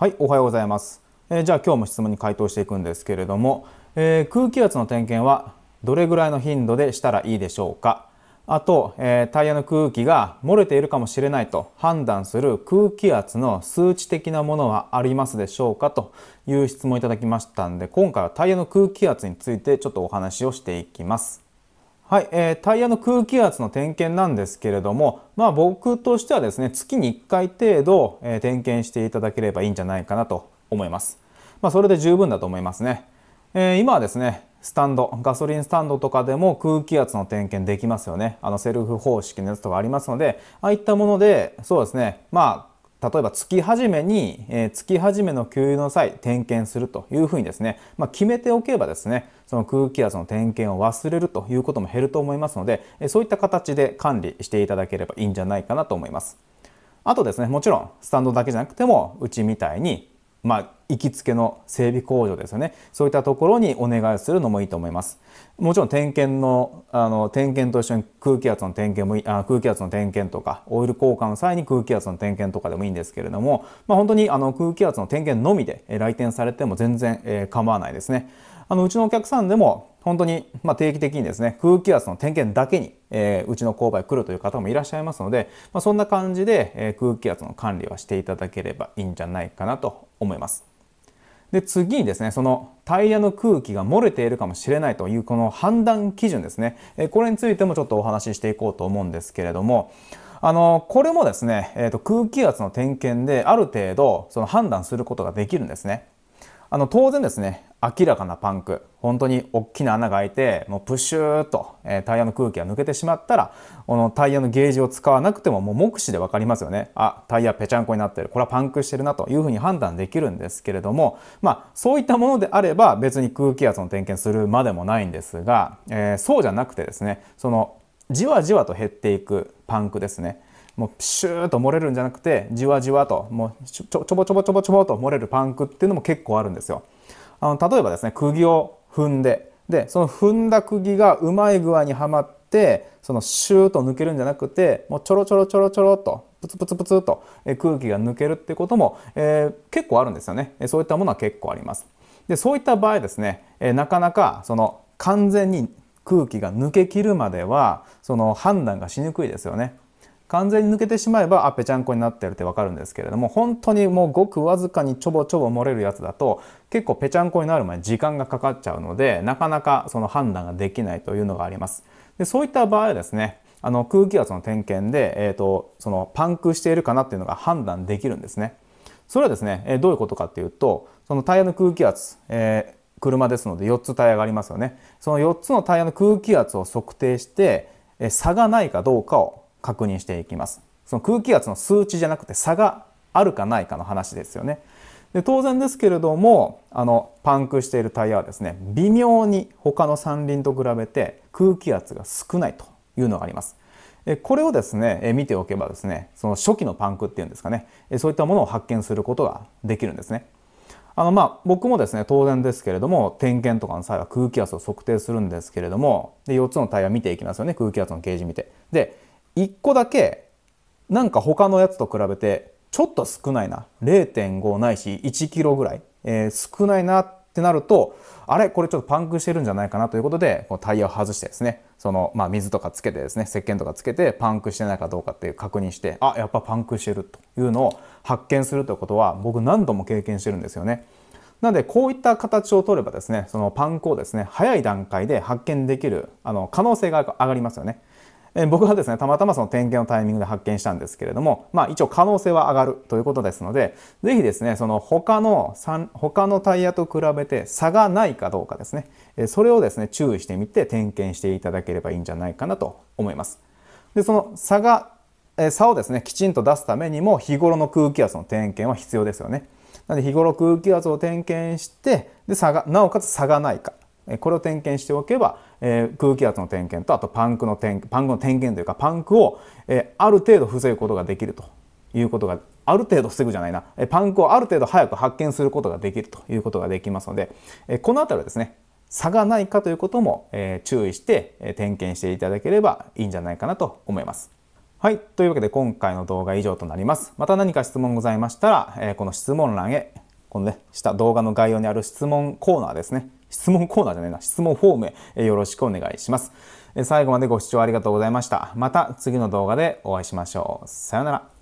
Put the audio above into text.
はい、おはようございます。えー、じゃあ今日も質問に回答していくんですけれども、えー、空気圧の点検はどれぐらいの頻度でしたらいいでしょうかあと、えー、タイヤの空気が漏れているかもしれないと判断する空気圧の数値的なものはありますでしょうかという質問いただきましたんで今回はタイヤの空気圧についてちょっとお話をしていきます。はい、えー、タイヤの空気圧の点検なんですけれども、まあ、僕としてはですね月に1回程度、えー、点検していただければいいんじゃないかなと思います、まあ、それで十分だと思いますね、えー、今はですねスタンドガソリンスタンドとかでも空気圧の点検できますよねあのセルフ方式のやつとかありますのでああいったものでそうですねまあ例えば月初めに、えー、月初めの給油の際点検するというふうにですね、まあ、決めておけばですねその空気圧の点検を忘れるということも減ると思いますので、えそういった形で管理していただければいいんじゃないかなと思いますあとですねもちろんスタンドだけじゃなくてもうちみたいにまあ行きつけの整備工場ですよねそういったところにお願いするのもいいと思いますもちろん点検のあの点検と一緒に空気圧の点検もあ空気圧の点検とかオイル交換の際に空気圧の点検とかでもいいんですけれども、まあ、本当にあの空気圧の点検のみで来店されても全然、えー、構わないですねあのうちのお客さんでも本当に、まあ、定期的にですね空気圧の点検だけに、えー、うちの購買来るという方もいらっしゃいますので、まあ、そんな感じで、えー、空気圧の管理はしていただければいいんじゃないかなと思います。で、次にですね、そのタイヤの空気が漏れているかもしれないというこの判断基準ですね。えこれについてもちょっとお話ししていこうと思うんですけれども、あの、これもですね、えー、と空気圧の点検である程度その判断することができるんですね。あの当然ですね明らかなパンク本当に大きな穴が開いてもうプシューと、えー、タイヤの空気が抜けてしまったらこのタイヤのゲージを使わなくてももう目視で分かりますよねあタイヤぺちゃんこになってるこれはパンクしてるなというふうに判断できるんですけれどもまあそういったものであれば別に空気圧の点検するまでもないんですが、えー、そうじゃなくてですねそのじわじわと減っていくパンクですねもうピシューと漏れるんじゃなくてじわじわともうちょちょぼちょぼちょぼちょぼと漏れるパンクっていうのも結構あるんですよあの例えばですね釘を踏んででその踏んだ釘がうまい具合にはまってそのシューと抜けるんじゃなくてもうちょろちょろちょろちょろとプツプツプツと空気が抜けるってことも、えー、結構あるんですよねそういったものは結構ありますでそういった場合ですね、えなかなかその完全に空気が抜けきるまではその判断がしにくいですよね完全に抜けてしまえばあぺちゃんこになってるってわかるんですけれども本当にもうごくわずかにちょぼちょぼ漏れるやつだと結構ぺちゃんこになる前に時間がかかっちゃうのでなかなかその判断ができないというのがあります。でそういった場合はですねあの空気圧の点検で、えーと、そのパンクしているかなっていうのが判断できるんですね。それはですね、えどういうことかっていうとそのタイヤの空気圧、えー車ですので4つタイヤがありますよねその4つのタイヤの空気圧を測定して差がないかどうかを確認していきます。その空気圧の数値じゃなくて差があるかないかの話ですよね。で当然ですけれどもあのパンクしているタイヤはですね微妙に他の三輪と比べて空気圧が少ないというのがあります。これをですね見ておけばですねその初期のパンクっていうんですかねそういったものを発見することができるんですね。あのまあ僕もですね当然ですけれども点検とかの際は空気圧を測定するんですけれどもで4つのタイヤ見ていきますよね空気圧のゲージ見て。で1個だけなんか他のやつと比べてちょっと少ないな0.5ないし1キロぐらい、えー、少ないなってなるとあれこれちょっとパンクしてるんじゃないかなということでこタイヤを外してですねその、まあ、水とかつけてですね石鹸とかつけてパンクしてないかどうかっていう確認してあやっぱパンクしてるというのを発見するということは僕何度も経験してるんですよね。なのでこういった形を取ればですねそのパンクをですね早い段階で発見できるあの可能性が上がりますよね。え僕はですねたまたまその点検のタイミングで発見したんですけれども、まあ、一応可能性は上がるということですので是非ですねその他の他のタイヤと比べて差がないかどうかですね、えそれをですね注意してみて点検していただければいいんじゃないかなと思います。でその差が、え差をですねきちんと出すためにも日頃の空気圧の点検は必要ですよね。なので日頃空気圧を点検してで差がなおかつ差がないかこれを点検しておけば、えー、空気圧の点検とあとパンクの点パンクの点検というかパンクを、えー、ある程度防ぐことができるということがある程度防ぐじゃないな、えパンクをある程度早く発見することができるということができますので、えこの辺りはですね差がないかということも、え注意して、え点検していただければいいんじゃないかなと思います。はい。というわけで今回の動画以上となります。また何か質問ございましたら、えこの質問欄へ、このね、下動画の概要にある質問コーナーですね。質問コーナーじゃないな、質問フォームへよろしくお願いします。最後までご視聴ありがとうございました。また次の動画でお会いしましょう。さようなら。